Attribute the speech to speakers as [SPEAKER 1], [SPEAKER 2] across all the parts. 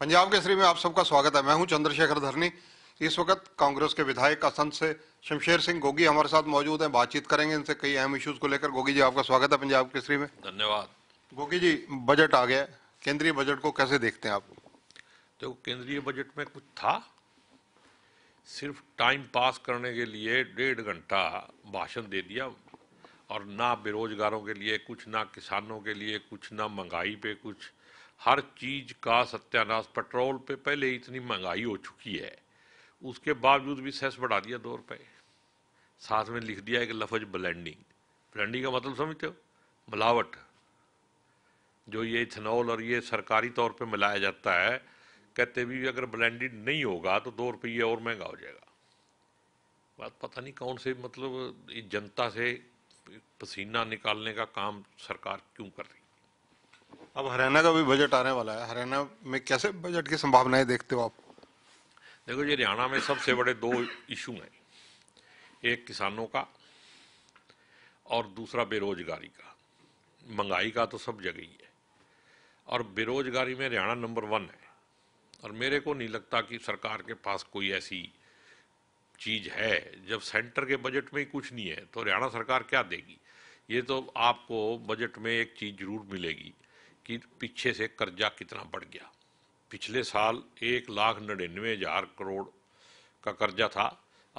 [SPEAKER 1] पंजाब केसरी में आप सबका स्वागत है मैं हूं चंद्रशेखर धरनी इस वक्त कांग्रेस के विधायक असंत से शमशेर सिंह गोगी हमारे साथ मौजूद हैं बातचीत करेंगे इनसे कई अहम इश्यूज को लेकर गोगी जी आपका स्वागत है पंजाब केसरी में धन्यवाद गोगी जी बजट आ गया केंद्रीय बजट को कैसे देखते हैं आप
[SPEAKER 2] देखो केंद्रीय बजट में कुछ था सिर्फ टाइम पास करने के लिए डेढ़ घंटा भाषण दे दिया और ना बेरोजगारों के लिए कुछ ना किसानों के लिए कुछ ना महंगाई पे कुछ हर चीज़ का सत्यानाश पेट्रोल पे पहले इतनी महंगाई हो चुकी है उसके बावजूद भी सेस बढ़ा दिया दो रुपये साथ में लिख दिया एक लफज ब्लेंडिंग ब्लेंडिंग का मतलब समझते हो मिलावट जो ये इथेनॉल और ये सरकारी तौर पे मिलाया जाता है कहते भी अगर ब्लेंडेड नहीं होगा तो दो रुपये और महंगा हो जाएगा बात पता नहीं कौन से मतलब जनता से पसीना निकालने का काम सरकार क्यों कर रही
[SPEAKER 1] अब हरियाणा का भी बजट आने वाला है हरियाणा में कैसे बजट की संभावनाएं देखते हो आप
[SPEAKER 2] देखो जी हरियाणा में सबसे बड़े दो इशू हैं एक किसानों का और दूसरा बेरोजगारी का महंगाई का तो सब जगह ही है और बेरोजगारी में हरियाणा नंबर वन है और मेरे को नहीं लगता कि सरकार के पास कोई ऐसी चीज़ है जब सेंटर के बजट में ही कुछ नहीं है तो हरियाणा सरकार क्या देगी ये तो आपको बजट में एक चीज़ ज़रूर मिलेगी कि पीछे से कर्जा कितना बढ़ गया पिछले साल एक लाख नड़िन्नवे हजार करोड़ का कर्जा था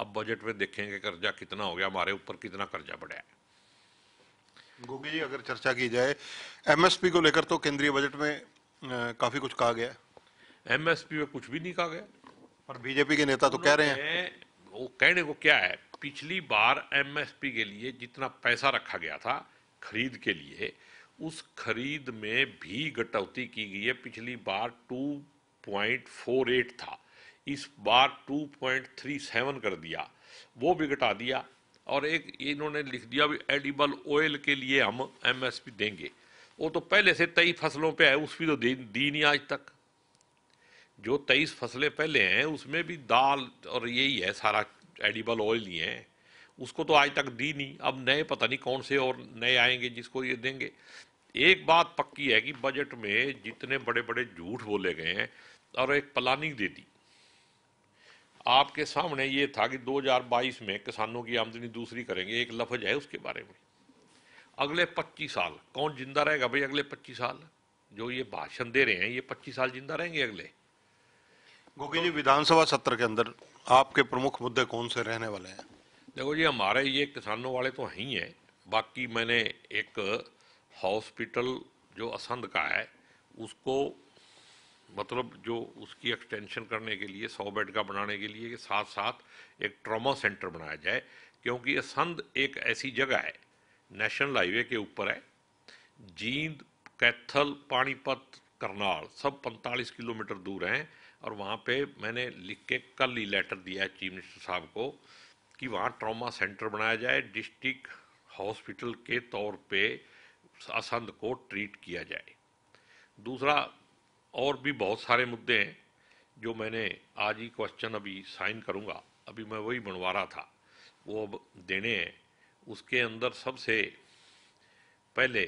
[SPEAKER 2] अब बजट में देखेंगे कर्जा कितना हो गया हमारे ऊपर कितना कर्जा बढ़ा है
[SPEAKER 1] गोगी जी अगर चर्चा की जाए एमएसपी को लेकर तो केंद्रीय बजट में आ, काफी कुछ कहा गया
[SPEAKER 2] एमएसपी में कुछ भी नहीं कहा गया पर बीजेपी के नेता तो कह रहे हैं वो कहने को क्या है पिछली बार एमएसपी के लिए जितना पैसा रखा गया था खरीद के लिए उस खरीद में भी कटौती की गई है पिछली बार 2.48 था इस बार 2.37 कर दिया वो भी घटा दिया और एक इन्होंने लिख दिया भी एडिबल ऑयल के लिए हम एमएसपी देंगे वो तो पहले से तेईस फसलों पे है उस भी तो दी, दी नहीं आज तक जो तेईस फसलें पहले हैं उसमें भी दाल और यही है सारा एडिबल ऑयल ही है उसको तो आज तक दी नहीं अब नए पता नहीं कौन से और नए आएंगे जिसको ये देंगे एक बात पक्की है कि बजट में जितने बड़े बड़े झूठ बोले गए हैं और एक प्लानिंग दे दी आपके सामने ये था कि 2022 में किसानों की आमदनी दूसरी करेंगे एक लफज है उसके बारे में अगले 25 साल कौन जिंदा रहेगा भाई अगले 25 साल जो ये भाषण दे रहे हैं ये 25 साल जिंदा रहेंगे अगले
[SPEAKER 1] गोगी तो, जी विधानसभा सत्र के अंदर आपके प्रमुख मुद्दे कौन से रहने वाले
[SPEAKER 2] हैं देखो जी हमारे ये किसानों वाले तो ही हैं बाकी मैंने एक हॉस्पिटल जो असंध का है उसको मतलब जो उसकी एक्सटेंशन करने के लिए सौ बेड का बनाने के लिए के साथ साथ एक ट्रॉमा सेंटर बनाया जाए क्योंकि असंध एक ऐसी जगह है नेशनल हाईवे के ऊपर है जींद कैथल पानीपत करनाल सब 45 किलोमीटर दूर हैं और वहाँ पे मैंने लिख के कल ही लेटर दिया है चीफ मिनिस्टर साहब को कि वहाँ ट्रॉमा सेंटर बनाया जाए डिस्ट्रिक्ट हॉस्पिटल के तौर पर असंद को ट्रीट किया जाए दूसरा और भी बहुत सारे मुद्दे हैं जो मैंने आज ही क्वेश्चन अभी साइन करूंगा अभी मैं वही बनवा रहा था वो अब देने हैं उसके अंदर सबसे पहले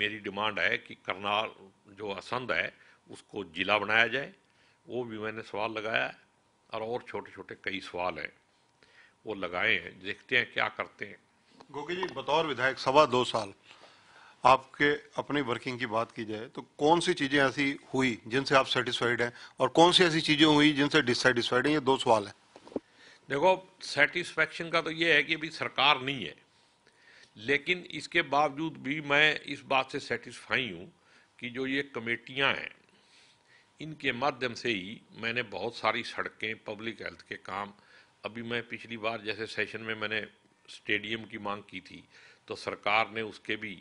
[SPEAKER 2] मेरी डिमांड है कि करनाल जो असंध है उसको जिला बनाया जाए वो भी मैंने सवाल लगाया और और छोटे छोटे कई सवाल हैं वो लगाए हैं देखते हैं क्या करते हैं
[SPEAKER 1] गोगी जी बतौर विधायक सवा दो साल आपके अपनी वर्किंग की बात की जाए तो कौन सी चीज़ें ऐसी हुई जिनसे आप सेटिस्फाइड हैं और कौन सी ऐसी चीज़ें हुई जिनसे डिससेटिस्फाइड हैं ये दो सवाल हैं
[SPEAKER 2] देखो सेटिस्फेक्शन का तो ये है कि अभी सरकार नहीं है लेकिन इसके बावजूद भी मैं इस बात से सेटिस्फाई हूँ कि जो ये कमेटियाँ हैं इनके माध्यम से ही मैंने बहुत सारी सड़कें पब्लिक हेल्थ के काम अभी मैं पिछली बार जैसे सेशन में मैंने स्टेडियम की मांग की थी तो सरकार ने उसके भी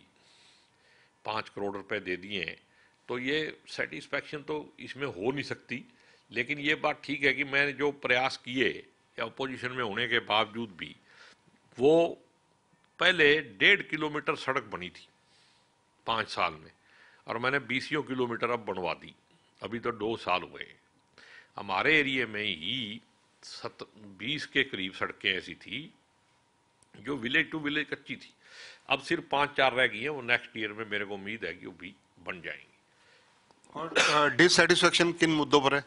[SPEAKER 2] पाँच करोड़ रुपए दे दिए हैं तो ये सेटिस्फैक्शन तो इसमें हो नहीं सकती लेकिन ये बात ठीक है कि मैंने जो प्रयास किए या अपोजिशन में होने के बावजूद भी वो पहले डेढ़ किलोमीटर सड़क बनी थी पाँच साल में और मैंने बीसियों किलोमीटर अब बनवा दी अभी तो दो साल हुए हमारे एरिए में ही सत बीस के करीब सड़कें ऐसी थी जो विलेज टू विलेज कच्ची थी अब सिर्फ पाँच चार रह गई हैं वो नेक्स्ट ईयर में मेरे को उम्मीद है कि वो भी बन जाएंगी
[SPEAKER 1] और डिससेटिस्फेक्शन किन मुद्दों पर
[SPEAKER 2] है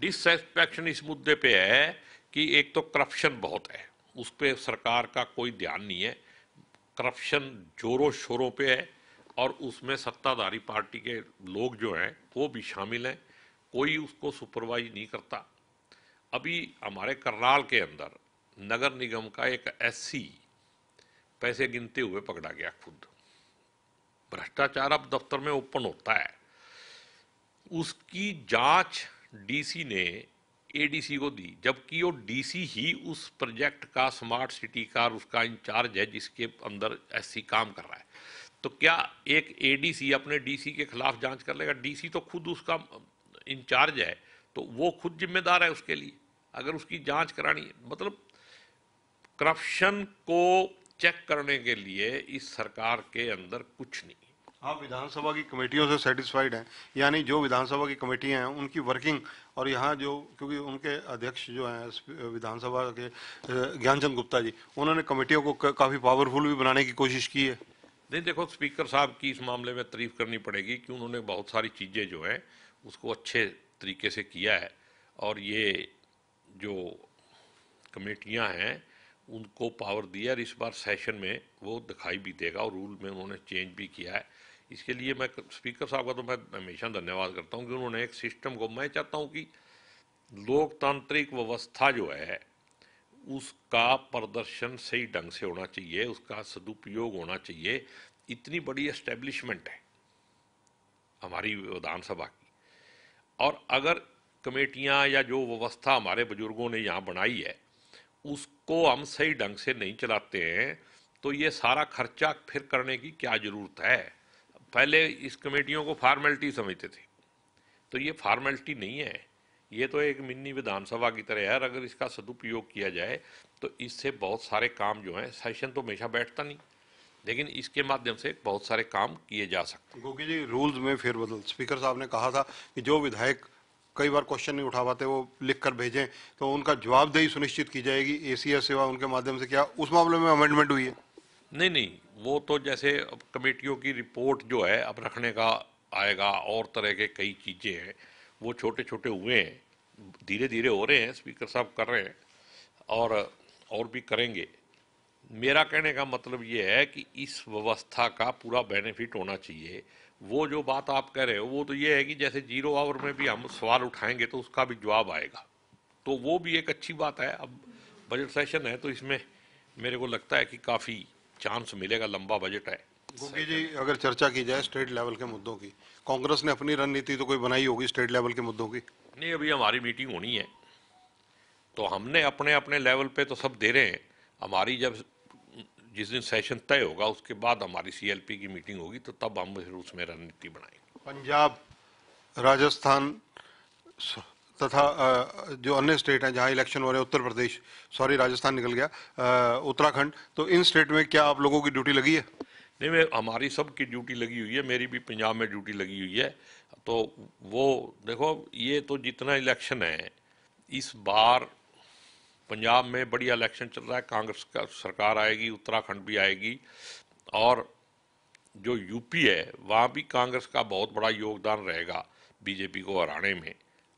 [SPEAKER 2] डिससेटिस्फेक्शन इस मुद्दे पे है कि एक तो करप्शन बहुत है उस पर सरकार का कोई ध्यान नहीं है करप्शन जोरों शोरों पे है और उसमें सत्ताधारी पार्टी के लोग जो हैं वो भी शामिल हैं कोई उसको सुपरवाइज नहीं करता अभी हमारे करनाल के अंदर नगर निगम का एक एससी पैसे गिनते हुए पकड़ा गया खुद भ्रष्टाचार अब दफ्तर में ओपन होता है उसकी जांच डीसी ने एडीसी को दी जबकि वो डीसी ही उस प्रोजेक्ट का स्मार्ट सिटी का उसका इंचार्ज है जिसके अंदर ऐसी काम कर रहा है तो क्या एक एडीसी अपने डीसी के खिलाफ जांच कर लेगा डीसी तो खुद उसका इंचार्ज है तो वो खुद जिम्मेदार है उसके लिए अगर उसकी जांच करानी है मतलब करप्शन को चेक करने के लिए इस सरकार के अंदर कुछ नहीं
[SPEAKER 1] आप हाँ, विधानसभा की कमेटियों से सेटिस्फाइड हैं यानी जो विधानसभा की कमेटियां हैं उनकी वर्किंग और यहाँ जो क्योंकि उनके अध्यक्ष जो हैं विधानसभा के ज्ञानचंद गुप्ता जी उन्होंने कमेटियों को काफ़ी पावरफुल भी बनाने की कोशिश की है
[SPEAKER 2] नहीं देखो स्पीकर साहब की इस मामले में तारीफ करनी पड़ेगी कि उन्होंने बहुत सारी चीज़ें जो हैं उसको अच्छे तरीके से किया है और ये जो कमेटियाँ हैं उनको पावर दिया और इस बार सेशन में वो दिखाई भी देगा और रूल में उन्होंने चेंज भी किया है इसके लिए मैं स्पीकर साहब का तो मैं हमेशा धन्यवाद करता हूँ कि उन्होंने एक सिस्टम को मैं चाहता हूँ कि लोकतांत्रिक व्यवस्था जो है उसका प्रदर्शन सही ढंग से होना चाहिए उसका सदुपयोग होना चाहिए इतनी बड़ी एस्टेब्लिशमेंट है हमारी विधानसभा की और अगर कमेटियां या जो व्यवस्था हमारे बुजुर्गों ने यहाँ बनाई है उसको हम सही ढंग से नहीं चलाते हैं तो ये सारा खर्चा फिर करने की क्या ज़रूरत है पहले इस कमेटियों को फार्मेलिटी समझते थे तो ये फार्मेलिटी नहीं है ये तो एक मिनी विधानसभा की तरह है और अगर इसका सदुपयोग किया जाए तो इससे बहुत सारे काम जो हैं सेशन तो हमेशा बैठता नहीं लेकिन इसके माध्यम से बहुत सारे काम किए जा सकते
[SPEAKER 1] हैं क्योंकि जी रूल्स में फिर बदल स्पीकर साहब ने कहा था कि जो विधायक कई बार क्वेश्चन नहीं उठा पाते वो लिख कर भेजें तो उनका जवाबदेही सुनिश्चित की जाएगी ए सेवा उनके माध्यम से क्या उस मामले में अमेंडमेंट
[SPEAKER 2] हुई है नहीं नहीं वो तो जैसे कमेटियों की रिपोर्ट जो है अब रखने का आएगा और तरह के कई चीज़ें हैं वो छोटे छोटे हुए हैं धीरे धीरे हो रहे हैं स्पीकर साहब कर रहे हैं और और भी करेंगे मेरा कहने का मतलब ये है कि इस व्यवस्था का पूरा बेनिफिट होना चाहिए वो जो बात आप कह रहे हो वो तो ये है कि जैसे जीरो आवर में भी हम सवाल उठाएंगे तो उसका भी जवाब आएगा तो वो भी एक अच्छी बात है अब बजट सेशन है तो इसमें मेरे को लगता है कि काफ़ी चांस मिलेगा लंबा बजट है
[SPEAKER 1] गोगी जी अगर चर्चा की जाए स्टेट लेवल के मुद्दों की कांग्रेस ने अपनी रणनीति तो कोई बनाई होगी स्टेट लेवल के मुद्दों की
[SPEAKER 2] नहीं अभी हमारी मीटिंग होनी है तो हमने अपने अपने लेवल पे तो सब दे रहे हैं हमारी जब जिस दिन सेशन तय होगा उसके बाद हमारी सीएलपी की मीटिंग होगी तो तब हम फिर उसमें रणनीति
[SPEAKER 1] बनाएंगे पंजाब राजस्थान तथा जो अन्य स्टेट हैं जहां इलेक्शन हो रहे हैं उत्तर प्रदेश सॉरी राजस्थान निकल गया उत्तराखंड तो इन स्टेट में क्या आप लोगों की ड्यूटी लगी है
[SPEAKER 2] नहीं मैं हमारी सब की ड्यूटी लगी हुई है मेरी भी पंजाब में ड्यूटी लगी हुई है तो वो देखो ये तो जितना इलेक्शन है इस बार पंजाब में बढ़िया इलेक्शन चल रहा है कांग्रेस का सरकार आएगी उत्तराखंड भी आएगी और जो यूपी है वहाँ भी कांग्रेस का बहुत बड़ा योगदान रहेगा बीजेपी को हराने में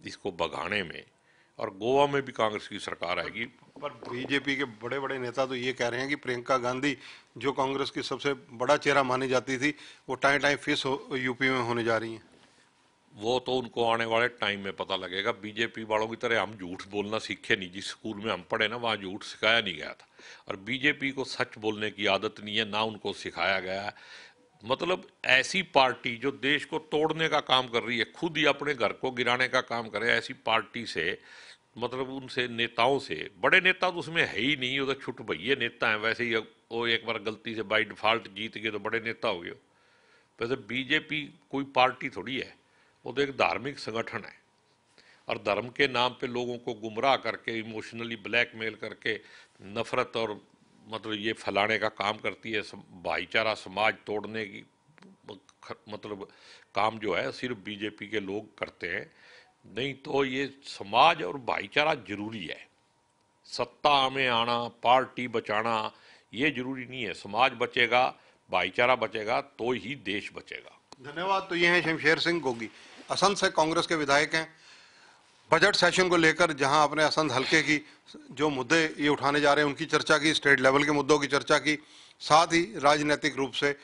[SPEAKER 2] इसको भगाने में और गोवा में भी कांग्रेस की सरकार आएगी
[SPEAKER 1] पर बीजेपी के बड़े बड़े नेता तो ये कह रहे हैं कि प्रियंका गांधी जो कांग्रेस की सबसे बड़ा चेहरा मानी जाती थी वो टाइम टाइम फिस यूपी में होने जा रही हैं
[SPEAKER 2] वो तो उनको आने वाले टाइम में पता लगेगा बीजेपी वालों की तरह हम झूठ बोलना सीखे नहीं जिस स्कूल में हम पढ़े ना वहाँ झूठ सिखाया नहीं गया था और बीजेपी को सच बोलने की आदत नहीं है ना उनको सिखाया गया है मतलब ऐसी पार्टी जो देश को तोड़ने का काम कर रही है खुद ही अपने घर को गिराने का काम करे ऐसी पार्टी से मतलब उनसे नेताओं से बड़े नेता तो उसमें है ही नहीं वो तो छुट भैया नेता हैं वैसे ही वो एक बार गलती से बाई डिफॉल्ट जीत गए तो बड़े नेता हो गए वैसे बीजेपी कोई पार्टी थोड़ी है वो तो एक धार्मिक संगठन है और धर्म के नाम पे लोगों को गुमराह करके इमोशनली ब्लैकमेल करके नफ़रत और मतलब ये फैलाने का काम करती है भाईचारा समाज तोड़ने की मतलब काम जो है सिर्फ बीजेपी के लोग करते हैं नहीं तो ये समाज और भाईचारा जरूरी है सत्ता में आना पार्टी बचाना ये जरूरी नहीं है समाज बचेगा भाईचारा बचेगा तो ही देश बचेगा
[SPEAKER 1] धन्यवाद तो ये हैं शमशेर सिंह गोगी असंध से कांग्रेस के विधायक हैं बजट सेशन को लेकर जहां अपने असंध हलके की जो मुद्दे ये उठाने जा रहे हैं उनकी चर्चा की स्टेट लेवल के मुद्दों की चर्चा की साथ ही राजनीतिक रूप से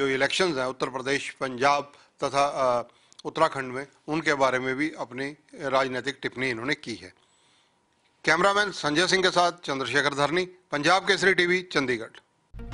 [SPEAKER 1] जो इलेक्शन हैं उत्तर प्रदेश पंजाब तथा उत्तराखंड में उनके बारे में भी अपनी राजनीतिक टिप्पणी इन्होंने की है कैमरामैन संजय सिंह के साथ चंद्रशेखर धरनी पंजाब केसरी टीवी चंडीगढ़